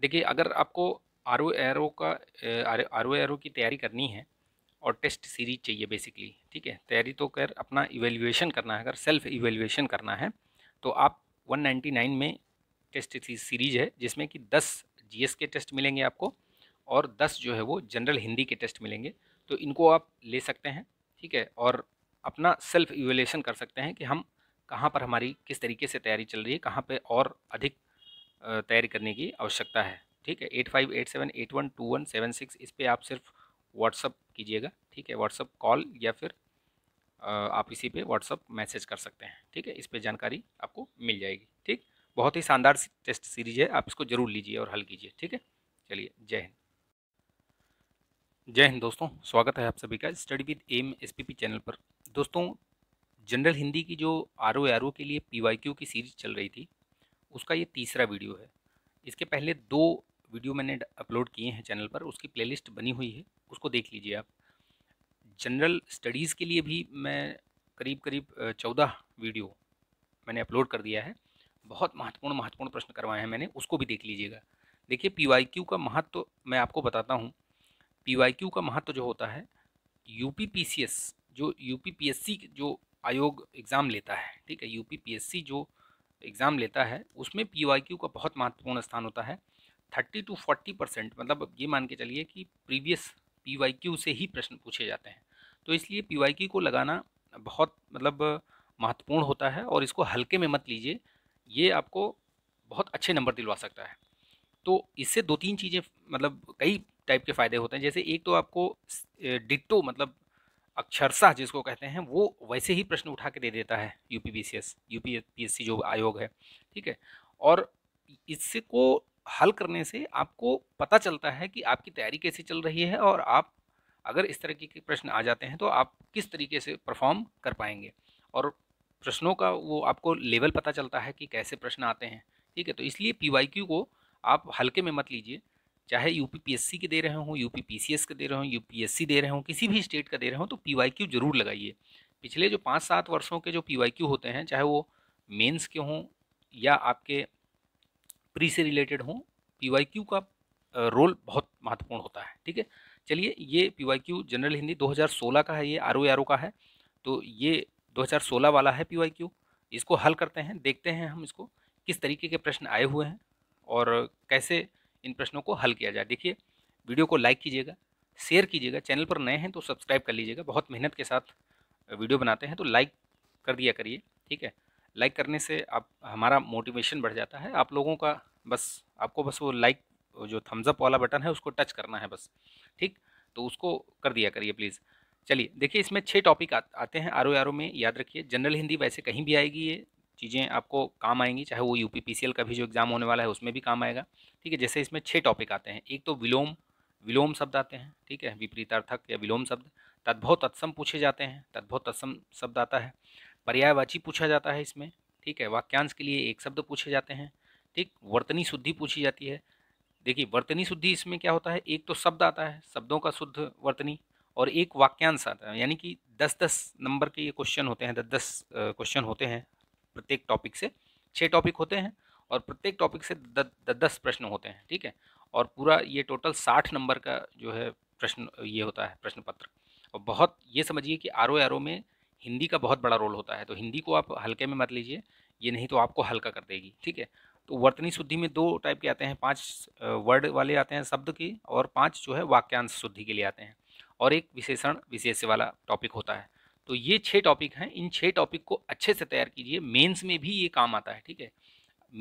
देखिए अगर आपको आर ओ एरो का आर ओ एरो की तैयारी करनी है और टेस्ट सीरीज चाहिए बेसिकली ठीक है तैयारी तो कर अपना इवेल्युएशन करना है अगर सेल्फ इवेल्यूशन करना है तो आप 199 में टेस्ट सीरीज है जिसमें कि 10 जीएस के टेस्ट मिलेंगे आपको और 10 जो है वो जनरल हिंदी के टेस्ट मिलेंगे तो इनको आप ले सकते हैं ठीक है और अपना सेल्फ इवेल्यूशन कर सकते हैं कि हम कहाँ पर हमारी किस तरीके से तैयारी चल रही है कहाँ पर और अधिक तैयारी करने की आवश्यकता है ठीक है eight five eight seven eight one two one seven six इस पर आप सिर्फ व्हाट्सअप कीजिएगा ठीक है व्हाट्सअप कॉल या फिर आप इसी पे व्हाट्सअप मैसेज कर सकते हैं ठीक है इस पर जानकारी आपको मिल जाएगी ठीक बहुत ही शानदार टेस्ट सीरीज है आप इसको जरूर लीजिए और हल कीजिए ठीक है चलिए जय हिंद जय हिंद दोस्तों स्वागत है आप सभी का study with M S channel पर दोस्तों जनरल हिंदी की जो आर ओ के लिए पी की सीरीज चल रही थी उसका ये तीसरा वीडियो है इसके पहले दो वीडियो मैंने अपलोड किए हैं चैनल पर उसकी प्लेलिस्ट बनी हुई है उसको देख लीजिए आप जनरल स्टडीज़ के लिए भी मैं करीब करीब चौदह वीडियो मैंने अपलोड कर दिया है बहुत महत्वपूर्ण महत्वपूर्ण प्रश्न करवाए हैं मैंने उसको भी देख लीजिएगा देखिए पी का महत्व तो मैं आपको बताता हूँ पी का महत्व तो जो होता है यू जो यू जो आयोग एग्ज़ाम लेता है ठीक है यू जो एग्ज़ाम लेता है उसमें पी वाई क्यू का बहुत महत्वपूर्ण स्थान होता है थर्टी टू फोर्टी परसेंट मतलब ये मान के चलिए कि प्रीवियस पी वाई क्यू से ही प्रश्न पूछे जाते हैं तो इसलिए पी वाई क्यू को लगाना बहुत मतलब महत्वपूर्ण होता है और इसको हल्के में मत लीजिए ये आपको बहुत अच्छे नंबर दिलवा सकता है तो इससे दो तीन चीज़ें मतलब कई टाइप के फ़ायदे होते हैं जैसे एक तो आपको डिट्टो मतलब अक्षरशाह जिसको कहते हैं वो वैसे ही प्रश्न उठा के दे देता है यू पी यूपीएससी जो आयोग है ठीक है और इससे को हल करने से आपको पता चलता है कि आपकी तैयारी कैसी चल रही है और आप अगर इस तरीके के प्रश्न आ जाते हैं तो आप किस तरीके से परफॉर्म कर पाएंगे और प्रश्नों का वो आपको लेवल पता चलता है कि कैसे प्रश्न आते हैं ठीक है तो इसलिए पी को आप हल्के में मत लीजिए चाहे यूपीपीएससी के दे रहे हों यूपीपीसीएस के दे रहे हों यूपीएससी दे रहे हों किसी भी स्टेट का दे रहे हों तो पीवाईक्यू जरूर लगाइए पिछले जो पाँच सात वर्षों के जो पीवाईक्यू होते हैं चाहे वो मेंस के हों या आपके प्री से रिलेटेड हों पीवाईक्यू का रोल बहुत महत्वपूर्ण होता है ठीक है चलिए ये पीवाईक्यू जनरल हिंदी 2016 का है ये आर ओ ओ का है तो ये 2016 वाला है पीवाईक्यू इसको हल करते हैं देखते हैं हम इसको किस तरीके के प्रश्न आए हुए हैं और कैसे इन प्रश्नों को हल किया जाए देखिए वीडियो को लाइक कीजिएगा शेयर कीजिएगा चैनल पर नए हैं तो सब्सक्राइब कर लीजिएगा बहुत मेहनत के साथ वीडियो बनाते हैं तो लाइक कर दिया करिए ठीक है लाइक करने से आप हमारा मोटिवेशन बढ़ जाता है आप लोगों का बस आपको बस वो लाइक जो थम्सअप वाला बटन है उसको टच करना है बस ठीक तो उसको कर दिया करिए प्लीज़ चलिए देखिए इसमें छः टॉपिक आते हैं आर ओ में याद रखिए जनरल हिंदी वैसे कहीं भी आएगी ये चीज़ें आपको काम आएंगी चाहे वो यू का भी जो एग्ज़ाम होने वाला है उसमें भी काम आएगा ठीक है जैसे इसमें छः टॉपिक आते हैं एक तो विलोम विलोम शब्द आते हैं ठीक है विपरीतार्थक या विलोम शब्द तद्भव तत्सम पूछे जाते हैं तद्भव तत्सम शब्द आता है पर्यायवाची पूछा जाता है इसमें ठीक है वाक्यांश के लिए एक शब्द पूछे जाते हैं ठीक वर्तनी शुद्धि पूछी जाती है देखिए वर्तनी शुद्धि इसमें क्या होता है एक तो शब्द आता है शब्दों का शुद्ध वर्तनी और एक वाक्यांश आता है यानी कि दस दस नंबर के ये क्वेश्चन होते हैं दस दस क्वेश्चन होते हैं प्रत्येक टॉपिक से छः टॉपिक होते हैं और प्रत्येक टॉपिक से द, द, दस प्रश्न होते हैं ठीक है और पूरा ये टोटल साठ नंबर का जो है प्रश्न ये होता है प्रश्न पत्र और बहुत ये समझिए कि आर ओ आर ओ में हिंदी का बहुत बड़ा रोल होता है तो हिंदी को आप हल्के में मत लीजिए ये नहीं तो आपको हल्का कर देगी ठीक है तो वर्तनी शुद्धि में दो टाइप के आते हैं पांच वर्ड वाले आते हैं शब्द की और पांच जो है वाक्यांश शुद्धि के लिए आते हैं और एक विशेषण विशेष वाला टॉपिक होता है तो ये छः टॉपिक हैं इन छः टॉपिक को अच्छे से तैयार कीजिए मेंस में भी ये काम आता है ठीक है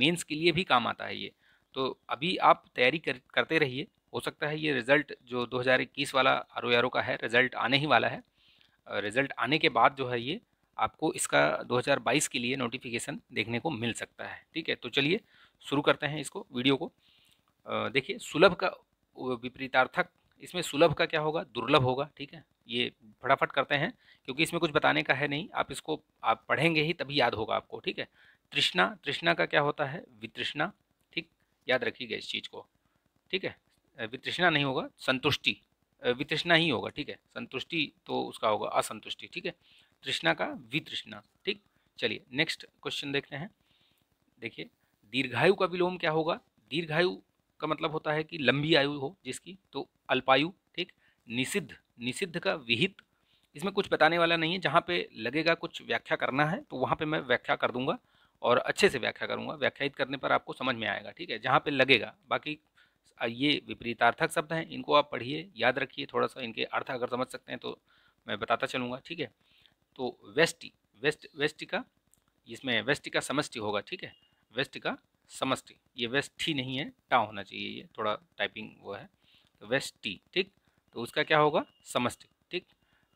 मेंस के लिए भी काम आता है ये तो अभी आप तैयारी कर, करते रहिए हो सकता है ये रिज़ल्ट जो 2021 वाला आर ओ आर ओ का है रिज़ल्ट आने ही वाला है रिज़ल्ट आने के बाद जो है ये आपको इसका 2022 के लिए नोटिफिकेशन देखने को मिल सकता है ठीक है तो चलिए शुरू करते हैं इसको वीडियो को देखिए सुलभ का विपरीतार्थक इसमें सुलभ का क्या होगा दुर्लभ होगा ठीक है ये फटाफट करते हैं क्योंकि इसमें कुछ बताने का है नहीं आप इसको आप पढ़ेंगे ही तभी याद होगा आपको ठीक है तृष्णा तृष्णा का क्या होता है वितृष्णा ठीक याद रखिएगा इस चीज़ को ठीक है वितृष्णा नहीं होगा संतुष्टि वितृष्णा ही होगा ठीक है संतुष्टि तो उसका होगा असंतुष्टि ठीक है तृष्णा का वित्रृष्णा ठीक चलिए नेक्स्ट क्वेश्चन देखते हैं देखिए दीर्घायु का विलोम क्या होगा दीर्घायु का मतलब होता है कि लंबी आयु हो जिसकी तो अल्पायु ठीक निषिद्ध निषिद्ध का विहित इसमें कुछ बताने वाला नहीं है जहाँ पे लगेगा कुछ व्याख्या करना है तो वहाँ पे मैं व्याख्या कर दूंगा और अच्छे से व्याख्या करूँगा व्याख्यात करने पर आपको समझ में आएगा ठीक है जहाँ पे लगेगा बाकी ये विपरीतार्थक शब्द हैं इनको आप पढ़िए याद रखिए थोड़ा सा इनके अर्थ अगर समझ सकते हैं तो मैं बताता चलूँगा ठीक है तो वेस्टी वेस्ट वेस्ट का इसमें वेस्ट का समष्टि होगा ठीक है वेस्ट का समष्टि ये वेस्ट ही नहीं है टा होना चाहिए ये थोड़ा टाइपिंग वो है तो वेस्टी ठीक तो उसका क्या होगा समष्टि ठीक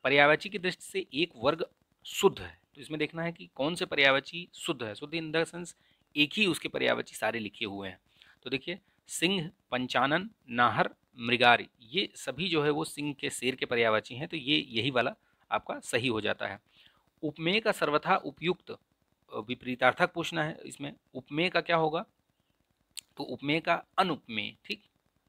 पर्यावची की दृष्टि से एक वर्ग शुद्ध है तो इसमें देखना है कि कौन से पर्यावची शुद्ध है शुद्ध इन द सेंस एक ही उसके पर्यावची सारे लिखे हुए हैं तो देखिए सिंह पंचानन नाहर मृगारी ये सभी जो है वो सिंह के शेर के पर्यावची हैं तो ये यही वाला आपका सही हो जाता है उपमेय का सर्वथा उपयुक्त विपरीतार्थक पूछना है इसमें उपमेय का क्या होगा तो उपमेय का अनुपमेय ठीक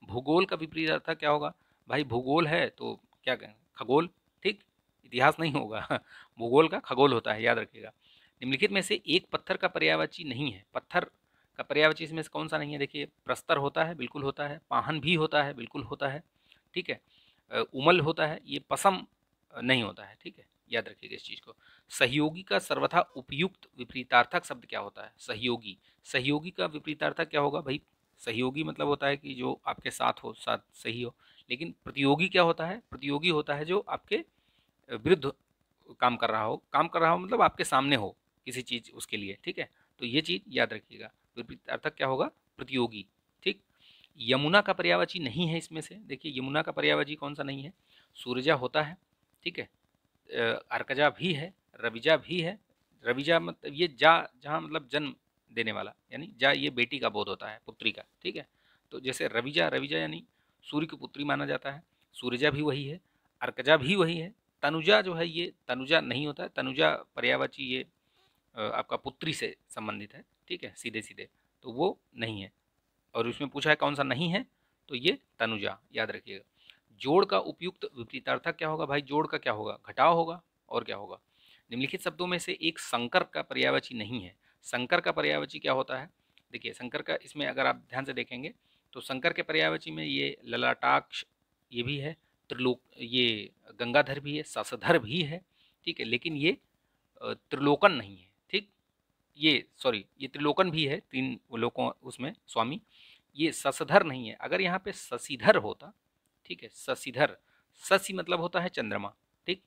भूगोल का विपरीत अर्थक क्या होगा भाई भूगोल है तो क्या कहें खगोल ठीक इतिहास नहीं होगा भूगोल का खगोल होता है याद रखिएगा निम्नलिखित में से एक पत्थर का पर्यावची नहीं है पत्थर का पर्यावची इसमें से कौन सा नहीं है देखिए प्रस्तर होता है बिल्कुल होता है पाहन भी होता है बिल्कुल होता है ठीक है उमल होता है ये पसम नहीं होता है ठीक है याद रखिएगा इस चीज़ को सहयोगी का सर्वथा उपयुक्त विपरीतार्थक शब्द क्या होता है सहयोगी सहयोगी का विपरीतार्थक क्या होगा भाई सहयोगी मतलब होता है कि जो आपके साथ हो साथ सही हो लेकिन प्रतियोगी क्या होता है प्रतियोगी होता है जो आपके विरुद्ध काम कर रहा हो काम कर रहा हो मतलब आपके सामने हो किसी चीज़ उसके लिए ठीक है तो ये चीज़ याद रखिएगा विपरीत अर्थक क्या होगा प्रतियोगी ठीक यमुना का पर्यावाची नहीं है इसमें से देखिए यमुना का पर्यावाची कौन सा नहीं है सूर्यजा होता है ठीक है अर्कजा भी है रविजा भी है रविजा मतलब ये जा जहाँ मतलब जन्म देने वाला यानी जा ये बेटी का बोध होता है पुत्री का ठीक है तो जैसे रविजा रविजा यानी सूर्य की पुत्री माना जाता है सूर्यजा भी वही है अर्कजा भी वही है तनुजा जो है ये तनुजा नहीं होता है तनुजा पर्यावाची ये आपका पुत्री से संबंधित है ठीक है सीधे सीधे तो वो नहीं है और उसमें पूछा है कौन सा नहीं है तो ये तनुजा याद रखिएगा जोड़ का उपयुक्त विपरीतार्थक क्या होगा भाई जोड़ का क्या होगा घटाव होगा और क्या होगा निम्नलिखित शब्दों में से एक संकर का पर्यावची नहीं है संकर का पर्यायवाची क्या होता है देखिए संकर का इसमें अगर आप ध्यान से देखेंगे तो संकर के पर्यायवाची में ये ललाटाक्ष ये भी है त्रिलोक ये गंगाधर भी है ससधर भी है ठीक है लेकिन ये त्रिलोकन नहीं है ठीक ये सॉरी ये त्रिलोकन भी है तीन लोकों उसमें स्वामी ये ससधर नहीं है अगर यहाँ पे शशिधर होता ठीक है शशिधर शशि मतलब होता है चंद्रमा ठीक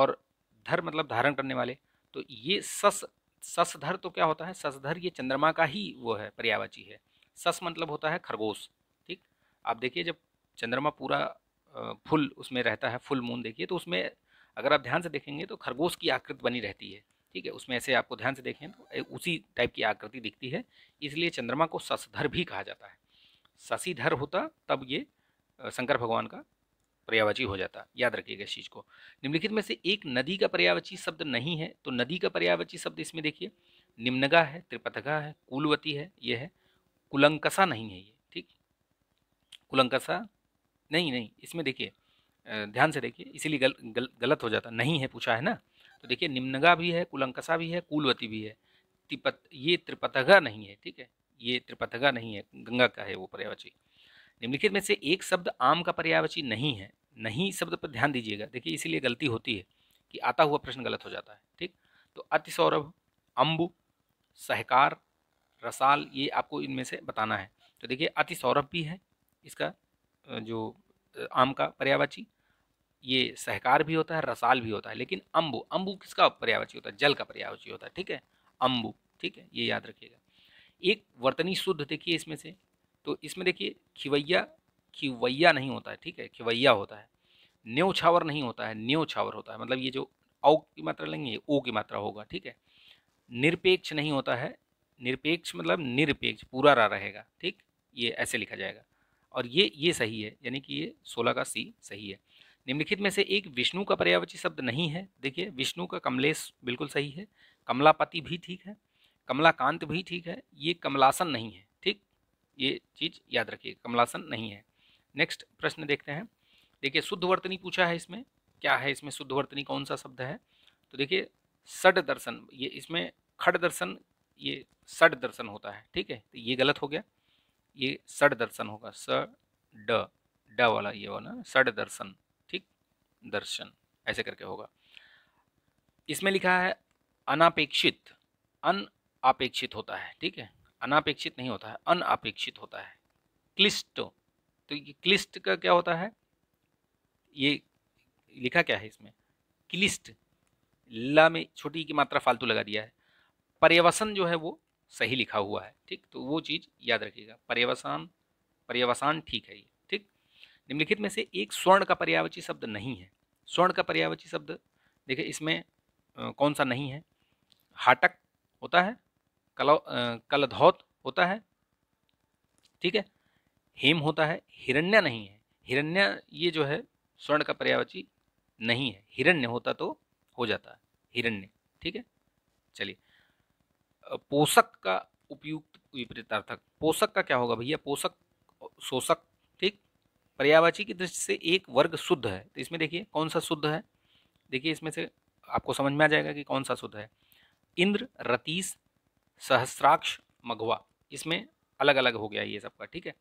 और धर मतलब धारण करने वाले तो ये सस ससधर तो क्या होता है ससधर ये चंद्रमा का ही वो है पर्यावाची है सस मतलब होता है खरगोश ठीक आप देखिए जब चंद्रमा पूरा फुल उसमें रहता है फुल मून देखिए तो उसमें अगर आप ध्यान से देखेंगे तो खरगोश की आकृति बनी रहती है ठीक है उसमें ऐसे आपको ध्यान से देखें तो उसी टाइप की आकृति दिखती है इसलिए चंद्रमा को ससधर भी कहा जाता है शशिधर होता तब ये शंकर भगवान का पर्यावची हो जाता याद रखिएगा इस चीज़ को निम्नलिखित में से एक नदी का पर्यावची शब्द नहीं है तो नदी का पर्यावची शब्द इसमें देखिए निम्नगा है त्रिपथगा है कुलवती है यह है कुलंकसा नहीं है ये ठीक कुलंकसा नहीं नहीं इसमें देखिए ध्यान से देखिए इसीलिए गल, गल, गलत हो जाता नहीं है पूछा है ना तो देखिए निम्नगा भी है कुलंकसा भी है कुलवती भी है त्रिपत ये त्रिपथगा नहीं है ठीक है ये त्रिपथगा नहीं है गंगा का है वो पर्यावची निम्नलिखित में से एक शब्द आम का पर्यायवाची नहीं है नहीं शब्द पर ध्यान दीजिएगा देखिए इसीलिए गलती होती है कि आता हुआ प्रश्न गलत हो जाता है ठीक तो अति सौरभ अम्बु सहकार रसाल ये आपको इनमें से बताना है तो देखिए अति सौरभ भी है इसका जो आम का पर्यावची ये सहकार भी होता है रसाल भी होता है लेकिन अम्बु अम्बु किसका पर्यावची होता है जल का पर्यावची होता है ठीक है अम्बु ठीक है ये याद रखिएगा एक वर्तनी शुद्ध देखिए इसमें से तो इसमें देखिए खिवैया खिवैया नहीं होता है ठीक है खिवैया होता है न्योछावर नहीं होता है न्योछावर होता है मतलब ये जो औ की मात्रा लेंगे ओ की मात्रा होगा ठीक है निरपेक्ष नहीं होता है निरपेक्ष मतलब निरपेक्ष पूरा रा रहेगा ठीक ये ऐसे लिखा जाएगा और ये ये सही है यानी कि ये सोलह का सी सही है निम्नलिखित में से एक विष्णु का पर्यावची शब्द नहीं है देखिए विष्णु का कमलेश बिल्कुल सही है कमलापति भी ठीक है कमलाकांत भी ठीक है ये कमलासन नहीं है ये चीज़ याद रखिए कमलासन नहीं है नेक्स्ट प्रश्न देखते हैं देखिए शुद्ध वर्तनी पूछा है इसमें क्या है इसमें शुद्ध वर्तनी कौन सा शब्द है तो देखिए सड दर्शन ये इसमें खड दर्शन ये सड दर्शन होता है ठीक है तो ये गलत हो गया ये सड दर्शन होगा स ड ड वाला ये वाला सड दर्शन ठीक दर्शन ऐसे करके होगा इसमें लिखा है अनापेक्षित अपेक्षित होता है ठीक है अनापेक्षित नहीं होता है अनापेक्षित होता है क्लिष्ट तो ये क्लिष्ट का क्या होता है ये लिखा क्या है इसमें क्लिष्ट ला में छोटी की मात्रा फालतू लगा दिया है पर्यवसन जो है वो सही लिखा हुआ है ठीक तो वो चीज़ याद रखिएगा पर्यवसान पर्यवसान ठीक है ये ठीक निम्नलिखित में से एक स्वर्ण का पर्यावची शब्द नहीं है स्वर्ण का पर्यावची शब्द देखिए इसमें कौन सा नहीं है हाटक होता है कल कलधौत होता है ठीक है हेम होता है हिरण्य नहीं है हिरण्य ये जो है स्वर्ण का पर्यावची नहीं है हिरण्य होता तो हो जाता है हिरण्य ठीक है चलिए पोषक का उपयुक्त विपरीतार्थक पोषक का क्या होगा भैया पोषक शोषक ठीक पर्यावाची की दृष्टि से एक वर्ग शुद्ध है तो इसमें देखिए कौन सा शुद्ध है देखिए इसमें से आपको समझ में आ जाएगा कि कौन सा शुद्ध है इंद्र रतीस सहस्राक्ष मघवा इसमें अलग अलग हो गया ये सबका ठीक है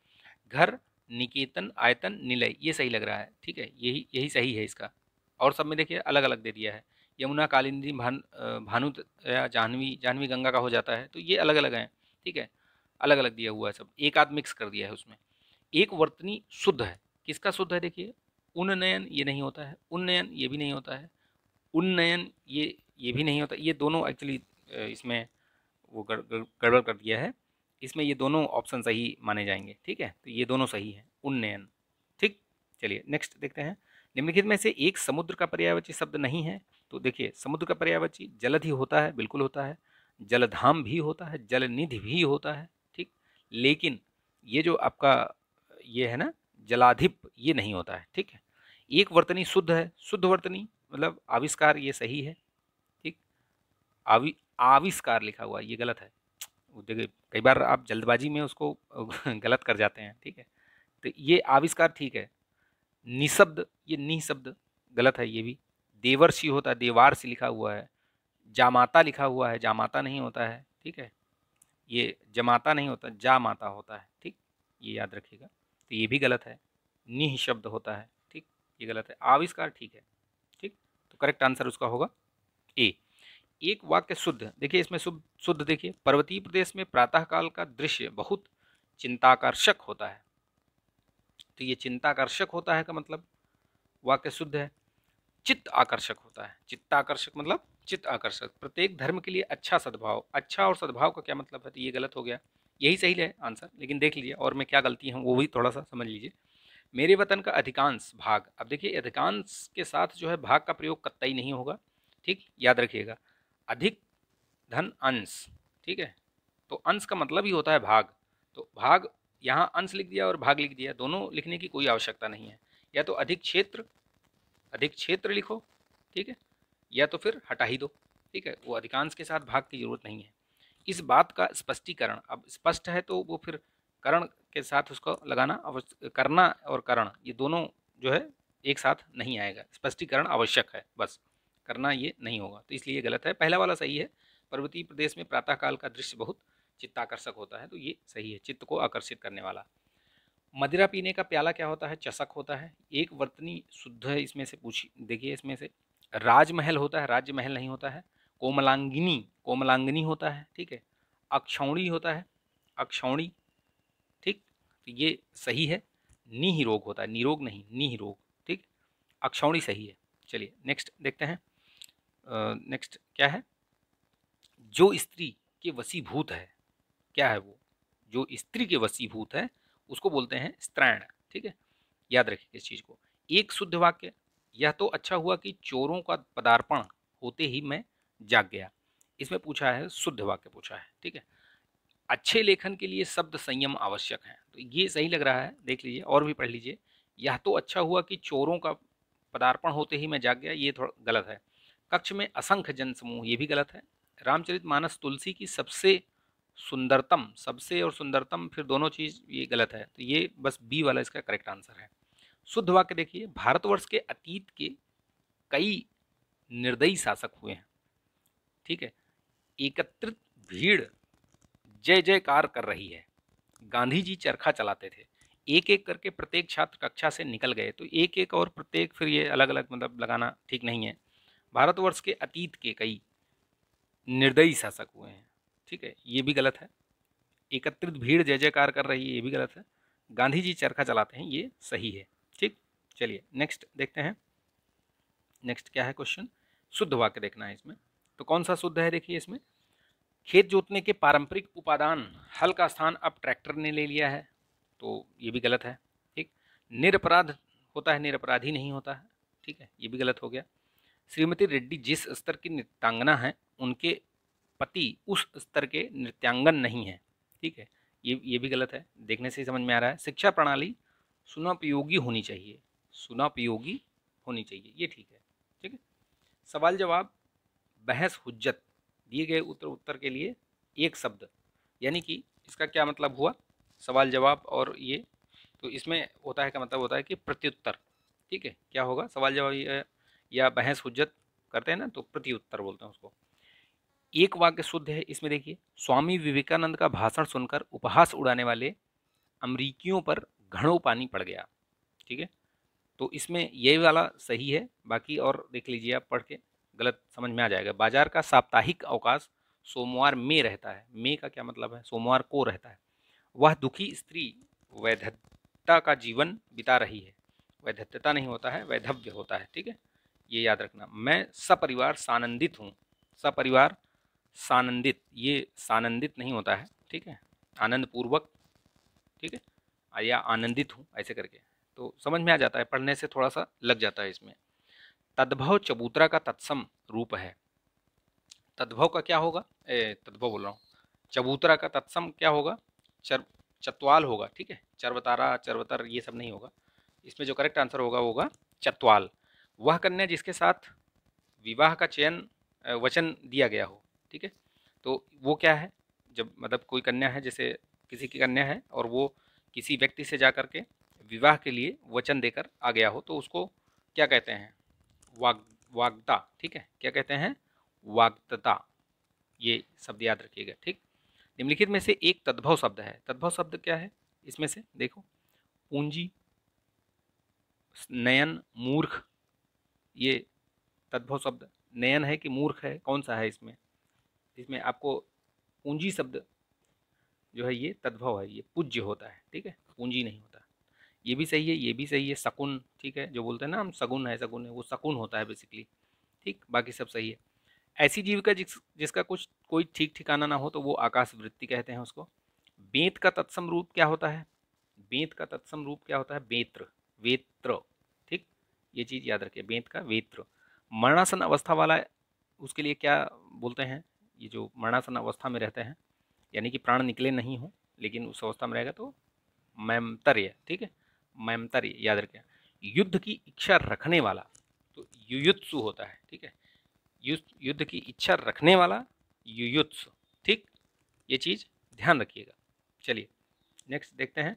घर निकेतन आयतन निलय ये सही लग रहा है ठीक है यही यही सही है इसका और सब में देखिए अलग अलग दे दिया है यमुना कालिंदी भान भानु या जाह्नवी जाह्नवी गंगा का हो जाता है तो ये अलग अलग हैं ठीक है अलग अलग दिया हुआ है सब एक आध मिक्स कर दिया है उसमें एक वर्तनी शुद्ध है किसका शुद्ध है देखिए उन्नयन ये नहीं होता है उन्नयन ये भी नहीं होता है उन्नयन ये ये भी नहीं होता ये दोनों एक्चुअली इसमें वो गड़बड़ कर दिया है इसमें ये दोनों ऑप्शन सही माने जाएंगे ठीक है तो ये दोनों सही है उन्नयन ठीक चलिए नेक्स्ट देखते हैं निम्नलिखित में से एक समुद्र का पर्यायवाची शब्द नहीं है तो देखिए समुद्र का पर्यायवाची जलद ही होता है बिल्कुल होता है जलधाम भी होता है जलनिधि भी होता है ठीक लेकिन ये जो आपका ये है ना जलाधिप ये नहीं होता है ठीक है एक वर्तनी शुद्ध है शुद्ध वर्तनी मतलब आविष्कार ये सही है ठीक आवि आविष्कार लिखा हुआ ये गलत है देखिए कई बार आप जल्दबाजी में उसको गलत कर जाते हैं ठीक है तो ये आविष्कार ठीक है निशब्द ये निःशब्द गलत है ये भी देवर्षि होता है देवार्षि लिखा हुआ है जामाता लिखा हुआ है जामाता नहीं होता है ठीक है ये जमाता नहीं होता जा माता होता है ठीक ये याद रखिएगा तो ये भी गलत है निह शब्द होता है ठीक ये गलत है आविष्कार ठीक है ठीक तो करेक्ट आंसर उसका होगा ए एक वाक्य शुद्ध देखिए इसमें शुद्ध शुद्ध देखिए पर्वतीय प्रदेश में प्रातःकाल का दृश्य बहुत चिंताकर्षक होता है तो ये चिंताकर्षक होता है का मतलब वाक्य शुद्ध है चित्त आकर्षक होता है चित्ताकर्षक मतलब चित्त आकर्षक प्रत्येक धर्म के लिए अच्छा सद्भाव अच्छा और सद्भाव का क्या मतलब है तो ये गलत हो गया यही सही है आंसर लेकिन देख लीजिए और मैं क्या गलती हूँ वो भी थोड़ा सा समझ लीजिए मेरे वतन का अधिकांश भाग अब देखिए अधिकांश के साथ जो है भाग का प्रयोग कत्ता नहीं होगा ठीक याद रखिएगा अधिक धन अंश ठीक है तो अंश का मतलब ही होता है भाग तो भाग यहाँ अंश लिख दिया और भाग लिख दिया दोनों लिखने की कोई आवश्यकता नहीं है या तो अधिक क्षेत्र अधिक क्षेत्र लिखो ठीक है या तो फिर हटा ही दो ठीक है वो अधिकांश के साथ भाग की जरूरत नहीं है इस बात का स्पष्टीकरण अब स्पष्ट है तो वो फिर करण के साथ उसको लगाना अवश्य करना और करण ये दोनों जो है एक साथ नहीं आएगा स्पष्टीकरण आवश्यक है बस करना ये नहीं होगा तो इसलिए गलत है पहला वाला सही है पर्वतीय प्रदेश में प्रातःकाल का दृश्य बहुत चित्ताकर्षक होता है तो ये सही है चित्त को आकर्षित करने वाला मदिरा पीने का प्याला क्या होता है चषक होता है एक वर्तनी शुद्ध है इसमें से पूछिए देखिए इसमें से राजमहल होता है राजमहल नहीं होता है कोमलांगिनी कोमलांगिनी होता है ठीक है अक्षौणी होता है अक्षौणी ठीक तो ये सही है ही रोग होता है निरोग नहीं ही रोग ठीक अक्षौणी सही है चलिए नेक्स्ट देखते हैं नेक्स्ट क्या है जो स्त्री के वसीभूत है क्या है वो जो स्त्री के वसीभूत है उसको बोलते हैं स्त्रैण ठीक है याद रखिए इस चीज़ को एक शुद्ध वाक्य यह तो अच्छा हुआ कि चोरों का पदार्पण होते ही मैं जाग गया इसमें पूछा है शुद्ध वाक्य पूछा है ठीक है अच्छे लेखन के लिए शब्द संयम आवश्यक है तो ये सही लग रहा है देख लीजिए और भी पढ़ लीजिए यह तो अच्छा हुआ कि चोरों का पदार्पण होते ही मैं जाग गया ये थोड़ा गलत है कक्ष में असंख्य जनसमूह ये भी गलत है रामचरित मानस तुलसी की सबसे सुंदरतम सबसे और सुंदरतम फिर दोनों चीज़ ये गलत है तो ये बस बी वाला इसका करेक्ट आंसर है शुद्ध वाक्य देखिए भारतवर्ष के अतीत के कई निर्दयी शासक हुए हैं ठीक है एकत्रित भीड़ जय जयकार कर रही है गांधी जी चरखा चलाते थे एक एक करके प्रत्येक छात्र कक्षा से निकल गए तो एक एक और प्रत्येक फिर ये अलग अलग मतलब लगाना ठीक नहीं है भारतवर्ष के अतीत के कई निर्दयी शासक हुए हैं ठीक है ये भी गलत है एकत्रित भीड़ जय जयकार कर रही है ये भी गलत है गांधी जी चरखा चलाते हैं ये सही है ठीक चलिए नेक्स्ट देखते हैं नेक्स्ट क्या है क्वेश्चन शुद्ध वाक्य देखना है इसमें तो कौन सा शुद्ध है देखिए इसमें खेत जोतने के पारंपरिक उपादान हल का स्थान अब ट्रैक्टर ने ले लिया है तो ये भी गलत है ठीक निरपराध होता है निरपराधी नहीं होता है ठीक है ये भी गलत हो गया श्रीमती रेड्डी जिस स्तर की नृत्यांगना हैं उनके पति उस स्तर के नृत्यांगन नहीं हैं ठीक है ये ये भी गलत है देखने से ही समझ में आ रहा है शिक्षा प्रणाली सुनापयोगी होनी चाहिए सुनापयोगी होनी चाहिए ये ठीक है ठीक है सवाल जवाब बहस हुज्जत दिए गए उत्तर उत्तर के लिए एक शब्द यानी कि इसका क्या मतलब हुआ सवाल जवाब और ये तो इसमें होता है क्या मतलब होता है कि प्रत्युत्तर ठीक है क्या होगा सवाल जवाब ये या बहस हुज्जत करते हैं ना तो प्रति उत्तर बोलते हैं उसको एक वाक्य शुद्ध है इसमें देखिए स्वामी विवेकानंद का भाषण सुनकर उपहास उड़ाने वाले अमरीकियों पर घड़ों पानी पड़ गया ठीक है तो इसमें ये वाला सही है बाकी और देख लीजिए आप पढ़ के गलत समझ में आ जाएगा बाजार का साप्ताहिक अवकाश सोमवार में रहता है मे का क्या मतलब है सोमवार को रहता है वह दुखी स्त्री वैधता का जीवन बिता रही है वैधत्यता नहीं होता है वैधव्य होता है ठीक है ये याद रखना मैं सपरिवार सानंदित हूँ सपरिवार सानंदित ये सानंदित नहीं होता है ठीक है आनंदपूर्वक ठीक है या आनंदित हूँ ऐसे करके तो समझ में आ जाता है पढ़ने से थोड़ा सा लग जाता है इसमें तद्भव चबूतरा का तत्सम रूप है तद्भव का क्या होगा ए तद्भव बोल रहा हूँ चबूतरा का तत्सम क्या होगा चर चतवाल होगा ठीक है चरवतारा चरवतर ये सब नहीं होगा इसमें जो करेक्ट आंसर होगा होगा चतवाल वह कन्या जिसके साथ विवाह का चयन वचन दिया गया हो ठीक है तो वो क्या है जब मतलब कोई कन्या है जैसे किसी की कन्या है और वो किसी व्यक्ति से जा करके विवाह के लिए वचन देकर आ गया हो तो उसको क्या कहते हैं वाग वाग्दा ठीक है क्या कहते हैं वाग्दता ये शब्द याद रखिएगा ठीक निम्नलिखित में से एक तद्भव शब्द है तद्भव शब्द क्या है इसमें से देखो पूंजी नयन मूर्ख ये तद्भव शब्द नयन है कि मूर्ख है कौन सा है इसमें इसमें आपको पूंजी शब्द जो है ये तद्भव है ये पूज्य होता है ठीक है पूंजी नहीं होता ये भी सही है ये भी सही है शकुन ठीक है जो बोलते हैं ना हम सगुन है सगुन है वो शकुन होता है बेसिकली ठीक बाकी सब सही है ऐसी जीविका जिस जिसका कुछ कोई ठीक ठिकाना ना हो तो वो आकाश वृत्ति कहते हैं उसको बेंत का तत्सम रूप क्या होता है बेंत का तत्सम रूप क्या होता है बेत्र वेत्र ये चीज़ याद रखिए बेंत का वेत्र मरणासन अवस्था वाला उसके लिए क्या बोलते हैं ये जो मरणासन अवस्था में रहते हैं यानी कि प्राण निकले नहीं हों लेकिन उस अवस्था में रहेगा तो मैमतर्य ठीक है मैमतर्य याद रखें युद्ध की इच्छा रखने वाला तो युयुत्सु होता है ठीक है युद्ध की इच्छा रखने वाला युयुत्सु ठीक ये चीज़ ध्यान रखिएगा चलिए नेक्स्ट देखते हैं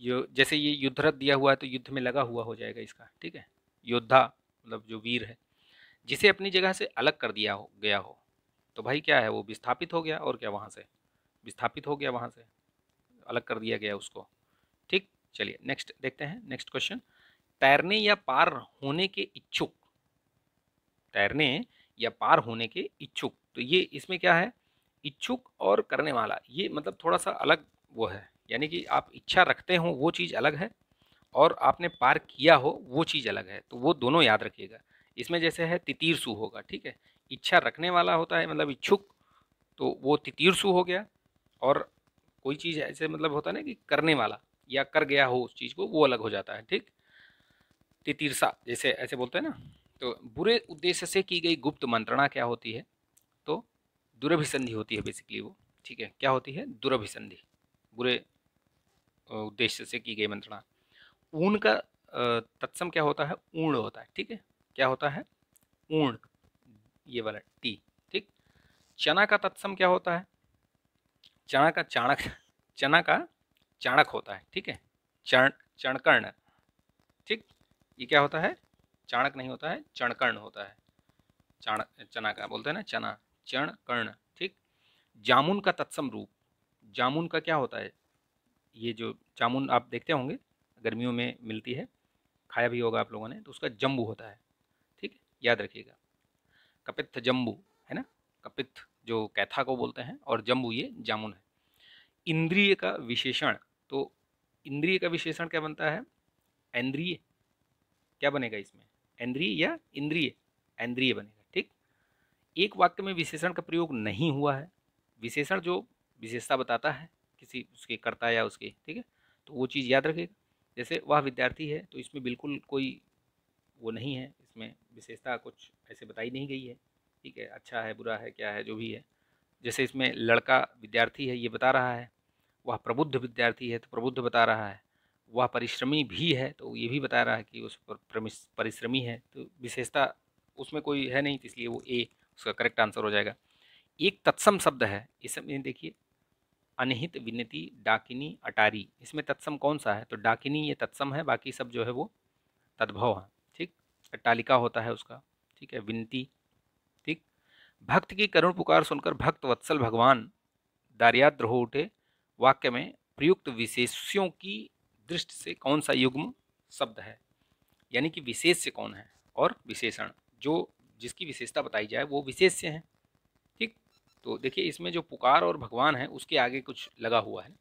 यो जैसे ये युद्धरथ दिया हुआ है तो युद्ध में लगा हुआ हो जाएगा इसका ठीक है योद्धा मतलब जो वीर है जिसे अपनी जगह से अलग कर दिया हो गया हो तो भाई क्या है वो विस्थापित हो गया और क्या वहाँ से विस्थापित हो गया वहाँ से अलग कर दिया गया उसको ठीक चलिए नेक्स्ट देखते हैं नेक्स्ट क्वेश्चन तैरने या पार होने के इच्छुक तैरने या पार होने के इच्छुक तो ये इसमें क्या है इच्छुक और करने वाला ये मतलब थोड़ा सा अलग वो है यानी कि आप इच्छा रखते हो वो चीज़ अलग है और आपने पार किया हो वो चीज़ अलग है तो वो दोनों याद रखिएगा इसमें जैसे है तितीरसु होगा ठीक है इच्छा रखने वाला होता है मतलब इच्छुक तो वो तितीरसु हो गया और कोई चीज़ ऐसे मतलब होता है ना कि करने वाला या कर गया हो उस चीज़ को वो अलग हो जाता है ठीक तितीरसा जैसे ऐसे बोलते हैं ना तो बुरे उद्देश्य से की गई गुप्त मंत्रणा क्या होती है तो दुरभिसंधि होती है बेसिकली वो ठीक है क्या होती है दुरभिसंधि बुरे उद्देश्य से की गई मंत्रणा ऊन का तत्सम क्या होता है ऊण होता है ठीक है क्या होता है ऊण ये वाला टी ठीक चना का तत्सम क्या होता है चना का चाणक चना का चाणक होता है ठीक है चण चणकर्ण ठीक ये क्या होता है चाणक नहीं होता है चणकर्ण होता है चाण चना का बोलते हैं ना चना चणकर्ण ठीक जामुन का तत्सम रूप जामुन का क्या होता है ये जो जामुन आप देखते होंगे गर्मियों में मिलती है खाया भी होगा आप लोगों ने तो उसका जम्बू होता है ठीक है याद रखिएगा कपित्थ जम्बू है ना कपित्थ जो कैथा को बोलते हैं और जम्बू ये जामुन है इंद्रिय का विशेषण तो इंद्रिय का विशेषण क्या बनता है इंद्रिय क्या बनेगा इसमें इंद्रिय या इंद्रिय इंद्रिय बनेगा ठीक एक वाक्य में विशेषण का प्रयोग नहीं हुआ है विशेषण जो विशेषता बताता है किसी उसके करता या उसके ठीक है तो वो चीज़ याद रखेगा जैसे वह विद्यार्थी है तो इसमें बिल्कुल कोई वो नहीं है इसमें विशेषता कुछ ऐसे बताई नहीं गई है ठीक है अच्छा है बुरा है क्या है जो भी है जैसे इसमें लड़का विद्यार्थी है ये बता रहा है वह प्रबुद्ध विद्यार्थी है तो प्रबुद्ध बता रहा है वह परिश्रमी भी है तो ये भी बता रहा है कि उस परिश्रमी है तो विशेषता उसमें कोई है नहीं तो इसलिए वो ए उसका करेक्ट आंसर हो जाएगा एक तत्सम शब्द है समय देखिए अनहित विनती डाकिनी अटारी इसमें तत्सम कौन सा है तो डाकिनी ये तत्सम है बाकी सब जो है वो तद्भव है ठीक अट्टालिका होता है उसका ठीक है विनती ठीक भक्त की करुण पुकार सुनकर भक्त वत्सल भगवान दारिया द्रोह उठे वाक्य में प्रयुक्त विशेष्यों की दृष्टि से कौन सा युग्म शब्द है यानी कि विशेष्य कौन है और विशेषण जो जिसकी विशेषता बताई जाए वो विशेष्य हैं तो देखिए इसमें जो पुकार और भगवान है उसके आगे कुछ लगा हुआ है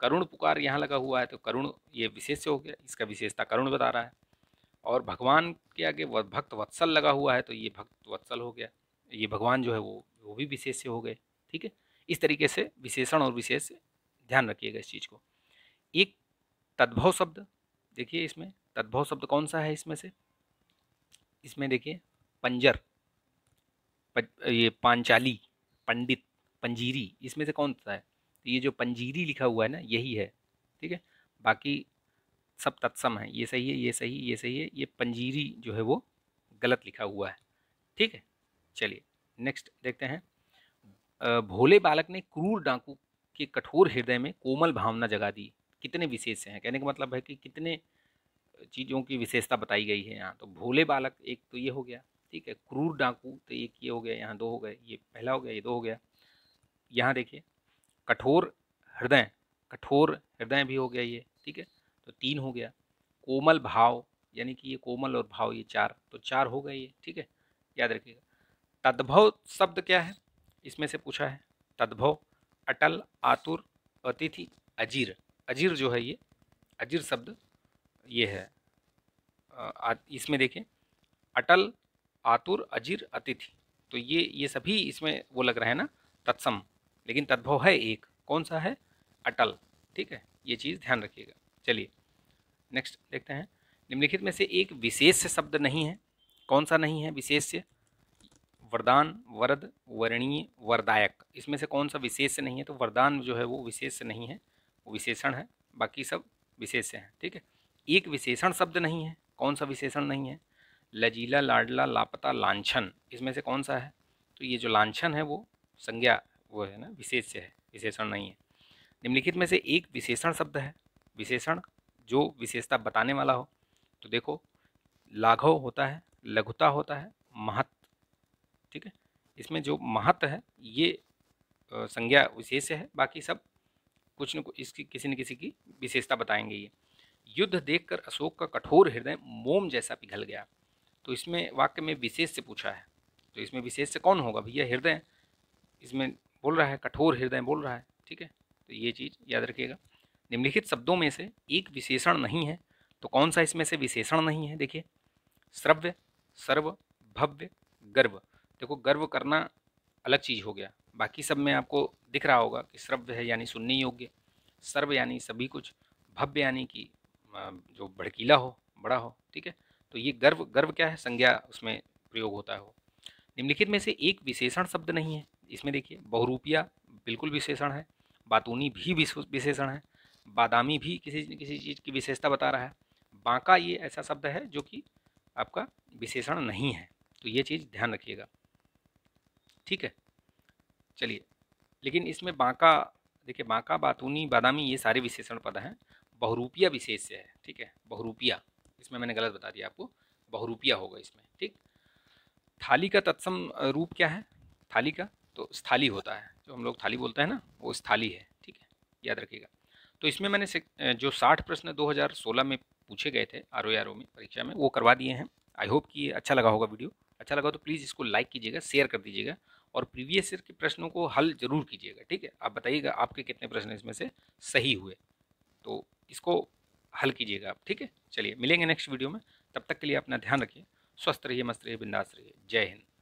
करुण पुकार यहाँ लगा हुआ है तो करुण ये विशेष हो गया इसका विशेषता करुण बता रहा है और भगवान के आगे भक्त वत्सल लगा हुआ है तो ये भक्त वत्सल हो गया ये भगवान जो है वो वो भी विशेष से हो गए ठीक है इस तरीके से विशेषण और विशेष ध्यान रखिएगा इस चीज़ को एक तद्भव शब्द देखिए इसमें तद्भव शब्द कौन सा है इसमें से इसमें देखिए पंजर पज, ये पांचाली पंडित पंजीरी इसमें से कौन सा है तो ये जो पंजीरी लिखा हुआ है ना यही है ठीक है बाकी सब तत्सम है ये सही है ये सही ये सही है ये पंजीरी जो है वो गलत लिखा हुआ है ठीक है चलिए नेक्स्ट देखते हैं भोले बालक ने क्रूर डाकू के कठोर हृदय में कोमल भावना जगा दी कितने विशेष हैं कहने का मतलब है कि कितने चीज़ों की विशेषता बताई गई है यहाँ तो भोले बालक एक तो ये हो गया ठीक है क्रूर डाकू तो एक ये हो गया यहाँ दो हो गए ये पहला हो गया ये दो हो गया यहाँ देखिए कठोर हृदय कठोर हृदय भी हो गया ये ठीक है तो तीन हो गया कोमल भाव यानी कि ये कोमल और भाव ये चार तो चार हो गए ये ठीक है याद रखिएगा तद्भव शब्द क्या है इसमें से पूछा है तद्भव अटल आतुर अतिथि अजीर अजीर जो है ये अजीर शब्द ये है इसमें देखें अटल आतुर अजीर अतिथि तो ये ये सभी इसमें वो लग रहा है ना तत्सम लेकिन तद्भव है एक कौन सा है अटल ठीक है ये चीज़ ध्यान रखिएगा चलिए नेक्स्ट देखते हैं निम्नलिखित में से एक विशेष शब्द नहीं है कौन सा नहीं है विशेष वरदान वरद वर्णीय वरदायक इसमें से कौन सा विशेष से नहीं है तो वरदान जो है वो विशेष से नहीं है वो विशेषण है बाकी सब विशेष से हैं ठीक है एक विशेषण शब्द नहीं है कौन सा विशेषण नहीं है लजीला लाडला लापता लाछन इसमें से कौन सा है तो ये जो लाछन है वो संज्ञा वो है ना विशेष है विशेषण नहीं है निम्नलिखित में से एक विशेषण शब्द है विशेषण जो विशेषता बताने वाला हो तो देखो लाघव होता है लघुता होता है महत ठीक है इसमें जो महत है ये संज्ञा विशेष है बाकी सब कुछ न कुछ इसकी किसी न किसी की विशेषता बताएंगे ये युद्ध देखकर अशोक का कठोर हृदय मोम जैसा पिघल गया तो इसमें वाक्य में विशेष से पूछा है तो इसमें विशेष से कौन होगा भैया हृदय इसमें बोल रहा है कठोर हृदय बोल रहा है ठीक है तो ये चीज़ याद रखिएगा निम्नलिखित शब्दों में से एक विशेषण नहीं है तो कौन सा इसमें से विशेषण नहीं है देखिए श्रव्य सर्व भव्य गर्व देखो गर्व करना अलग चीज़ हो गया बाकी सब में आपको दिख रहा होगा कि श्रव्य है यानी सुनने योग्य सर्व यानी सभी कुछ भव्य यानी कि जो भड़कीला हो बड़ा हो ठीक है तो ये गर्व गर्व क्या है संज्ञा उसमें प्रयोग होता है निम्नलिखित में से एक विशेषण शब्द नहीं है इसमें देखिए बहुरूपिया बिल्कुल विशेषण है बातूनी भी विशेषण है बादामी भी किसी किसी चीज़ की विशेषता बता रहा है बांका ये ऐसा शब्द है जो कि आपका विशेषण नहीं है तो ये चीज़ ध्यान रखिएगा ठीक है चलिए लेकिन इसमें बांका देखिए बांका बातूनी बादामी ये सारे विशेषण पद हैं बहुरूपिया विशेष है ठीक है बहुरूपिया इसमें मैंने गलत बता दिया आपको बहुरूपिया होगा इसमें ठीक थाली का तत्सम रूप क्या है थाली का तो स्थाली होता है जो हम लोग थाली बोलते हैं ना वो स्थाली है ठीक है याद रखिएगा तो इसमें मैंने जो साठ प्रश्न 2016 में पूछे गए थे आर ओ आर ओ में परीक्षा में वो करवा दिए हैं आई होप कि ये अच्छा लगा होगा वीडियो अच्छा लगा तो प्लीज़ इसको लाइक कीजिएगा शेयर कर दीजिएगा और प्रीवियस ईयर के प्रश्नों को हल जरूर कीजिएगा ठीक है आप बताइएगा आपके कितने प्रश्न इसमें से सही हुए तो इसको हल कीजिएगा आप ठीक है चलिए मिलेंगे नेक्स्ट वीडियो में तब तक के लिए अपना ध्यान रखिए स्वस्थ रहिए मस्त रहिए बिंदास रहिए जय हिंद